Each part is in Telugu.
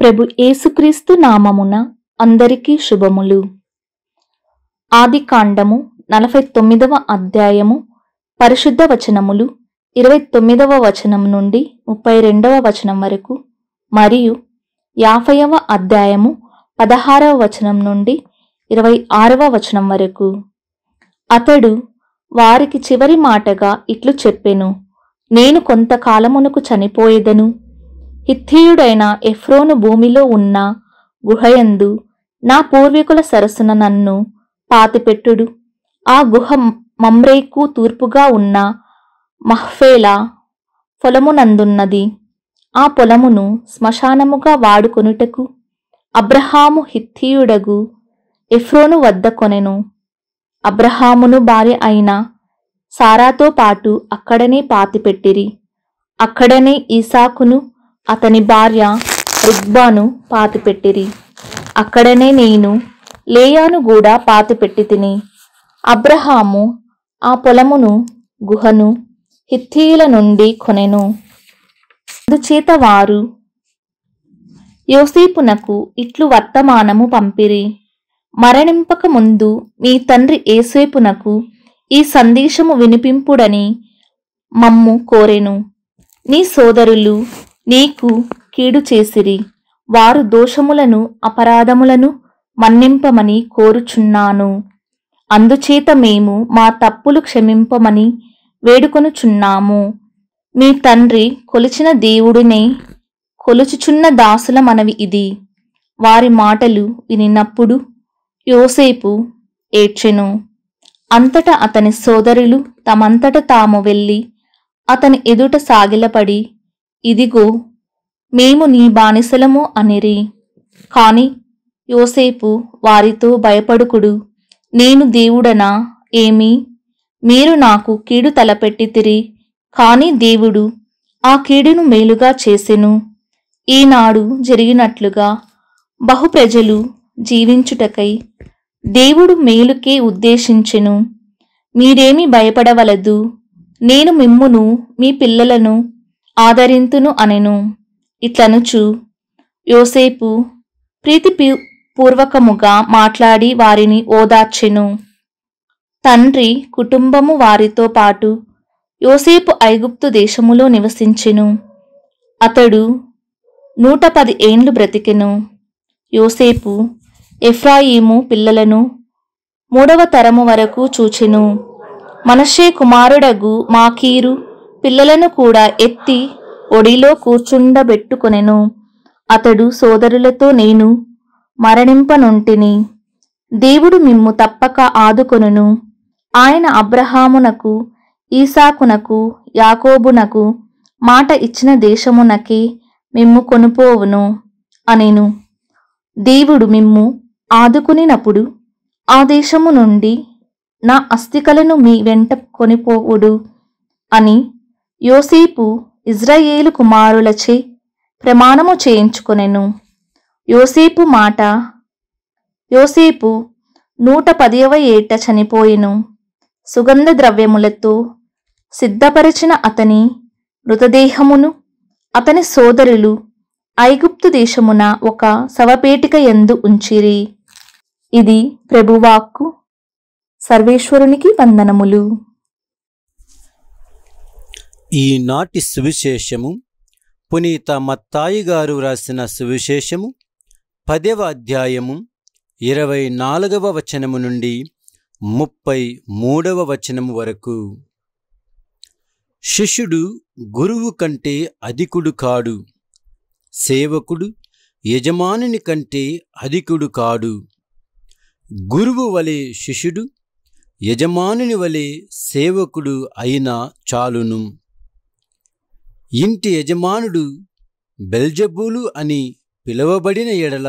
ప్రభు ఏసుక్రీస్తు నామమున అందరికీ శుభములు ఆది కాండము నలభై తొమ్మిదవ అధ్యాయము పరిశుద్ధ వచనములు ఇరవై తొమ్మిదవ వచనం నుండి ముప్పై రెండవ వచనం వరకు మరియు యాభైవ అధ్యాయము పదహారవ వచనం నుండి ఇరవై ఆరవ వచనం వరకు అతడు వారికి చివరి మాటగా ఇట్లు చెప్పెను నేను కొంతకాలమునకు చనిపోయేదను హిత్యుడైన ఎఫ్రోను భూమిలో ఉన్న గుహయందు నా పూర్వీకుల సరస్సున నన్ను పాతిపెట్టుడు ఆ గుహ మమ్రేకు తూర్పుగా ఉన్న మహ్ఫేలా పొలమునందున్నది ఆ పొలమును శ్మశానముగా వాడుకొనుటకు అబ్రహాము హిత్యుడగు ఎఫ్రోను వద్ద కొనెను అబ్రహామును భార్య అయిన సారాతో పాటు అక్కడనే పాతిపెట్టిరి అక్కడనే ఈసాకును అతని భార్య రిగ్బాను పాతిపెట్టిరి అక్కడనే నేను లేయాను కూడా పాతిపెట్టి తిని అబ్రహాము ఆ పొలమును గుహను హిత్తీయుల నుండి కొనెను అందుచేత వారు యోసేపునకు ఇట్లు వర్తమానము పంపిరి మరణింపక ముందు మీ తండ్రి ఏసేపునకు ఈ సందేశము వినిపింపుడని మమ్ము కోరెను నీ సోదరులు నీకు కీడు చేసిరి వారు దోషములను అపరాధములను మన్నింపమని కోరుచున్నాను అందుచేత మేము మా తప్పులు క్షమింపమని వేడుకొనుచున్నాము మీ తండ్రి కొలిచిన దేవుడినే కొలుచుచున్న దాసుల మనవి ఇది వారి మాటలు వినినప్పుడు యోసేపు ఏడ్చెను అంతటా అతని సోదరులు తమంతట తాము వెళ్ళి అతని ఎదుట సాగిలపడి ఇదిగో మేము నీ బానిసలము అనిరి కాని యోసేపు వారితో భయపడుకుడు నేను దేవుడనా ఏమి మీరు నాకు కీడు తలపెట్టితిరి కాని దేవుడు ఆ కీడును మేలుగా చేసెను ఈనాడు జరిగినట్లుగా బహుప్రజలు జీవించుటకై దేవుడు మేలుకే ఉద్దేశించెను మీరేమి భయపడవలదు నేను మిమ్మును మీ పిల్లలను ఆదరింతును అనెను ఇట్లనుచు యోసేపు ప్రీతి పూర్వకముగా మాట్లాడి వారిని ఓదార్చెను తండ్రి కుటుంబము వారితో పాటు యోసేపు ఐగుప్తు దేశములో నివసించెను అతడు నూట పది ఏండ్లు బ్రతికెను యోసేపు ఎఫ్రాయిము పిల్లలను మూడవ తరము వరకు చూచెను మనషే కుమారుడగు మాకీరు పిల్లలను కూడా ఎత్తి ఒడిలో కూర్చుండబెట్టుకొనెను అతడు సోదరులతో నేను మరణింపనుంటిని దేవుడు మిమ్ము తప్పక ఆదుకొనును ఆయన అబ్రహామునకు ఈసాకునకు యాకోబునకు మాట ఇచ్చిన దేశమునకి మిమ్ము కొనుపోవును అనేను దేవుడు మిమ్ము ఆదుకునినప్పుడు ఆ దేశము నుండి నా అస్థికలను మీ వెంట కొనిపోవుడు అని యోసేపు ఇజ్రాయేలు కుమారులచే ప్రమాణము చేయించుకొనెను యోసేపు మాట యోసేపు నూట పదివ ఏట చనిపోయెను సుగంధ ద్రవ్యములతో సిద్ధపరిచిన అతని మృతదేహమును అతని సోదరులు ఐగుప్తు దేశమున ఒక శవపేటిక ఎందు ఉంచిరి ఇది ప్రభువాక్కు సర్వేశ్వరునికి వందనములు ఈనాటి సువిశేషము పునీత మత్తాయి గారు రాసిన సువిశేషము పదవ అధ్యాయము ఇరవై నాలుగవ వచనము నుండి ముప్పై మూడవ వచనము వరకు శిష్యుడు గురువు కంటే అధికుడు కాడు సేవకుడు యజమానుని కంటే అధికుడు కాడు గురువు వలె శిష్యుడు యజమానుని వలె సేవకుడు అయినా చాలును ఇంటి యజమానుడు బెల్జబూలు అని పిలువబడిన ఎడల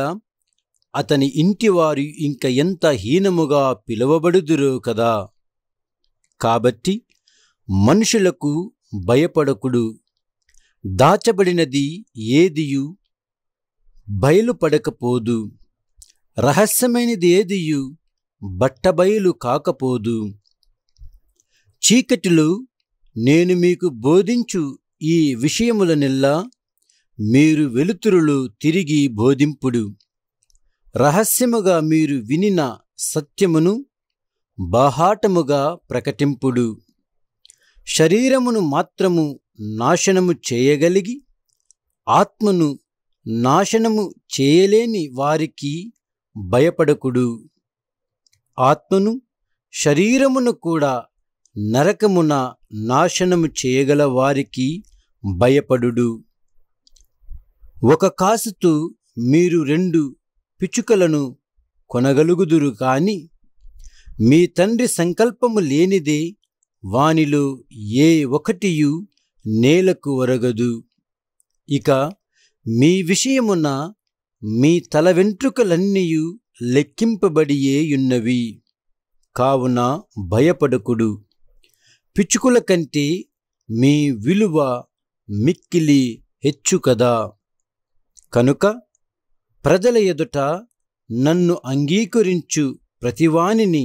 అతని ఇంటివారు ఇంక ఎంత హీనముగా పిలువబడుదురో కదా కాబట్టి మనుషులకు భయపడకుడు దాచబడినది ఏదియు బయలుపడకపోదు రహస్యమైనది ఏదియు బట్టబయలు కాకపోదు చీకటిలో నేను మీకు బోధించు ఈ విషయములనెల్లా మీరు వెలుతురులు తిరిగి బోధింపుడు రహస్యముగా మీరు వినిన సత్యమును బాహాటముగా ప్రకటింపుడు శరీరమును మాత్రము నాశనము చేయగలిగి ఆత్మను నాశనము చేయలేని వారికి భయపడకుడు ఆత్మను శరీరమును కూడా నరకమున నాశనము చేయగల వారికి భయపడుడు ఒక కాసుతు మీరు రెండు పిచ్చుకలను కొనగలుగుదురు కాని మీ తండ్రి సంకల్పము లేనిదే వానిలో ఏ ఒకటియు నేలకు ఒరగదు ఇక మీ విషయమున మీ తల వెంట్రుకలన్నీయు లెక్కింపబడియేయున్నవి కావున భయపడకుడు పిచ్చుకుల కంటే మీ విలువ మిక్కిలి హెచ్చు కదా కనుక ప్రజల ఎదుట నన్ను అంగీకరించు ప్రతివానిని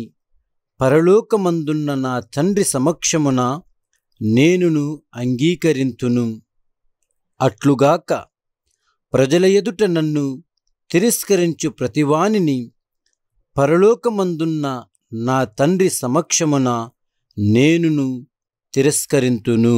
పరలోకమందున్న నా తండ్రి సమక్షమున నేనును అంగీకరింతును అట్లుగాక ప్రజల ఎదుట నన్ను తిరస్కరించు ప్రతివానిని పరలోకమందున్న నా తండ్రి సమక్షమున నేనును తిరస్కరింతును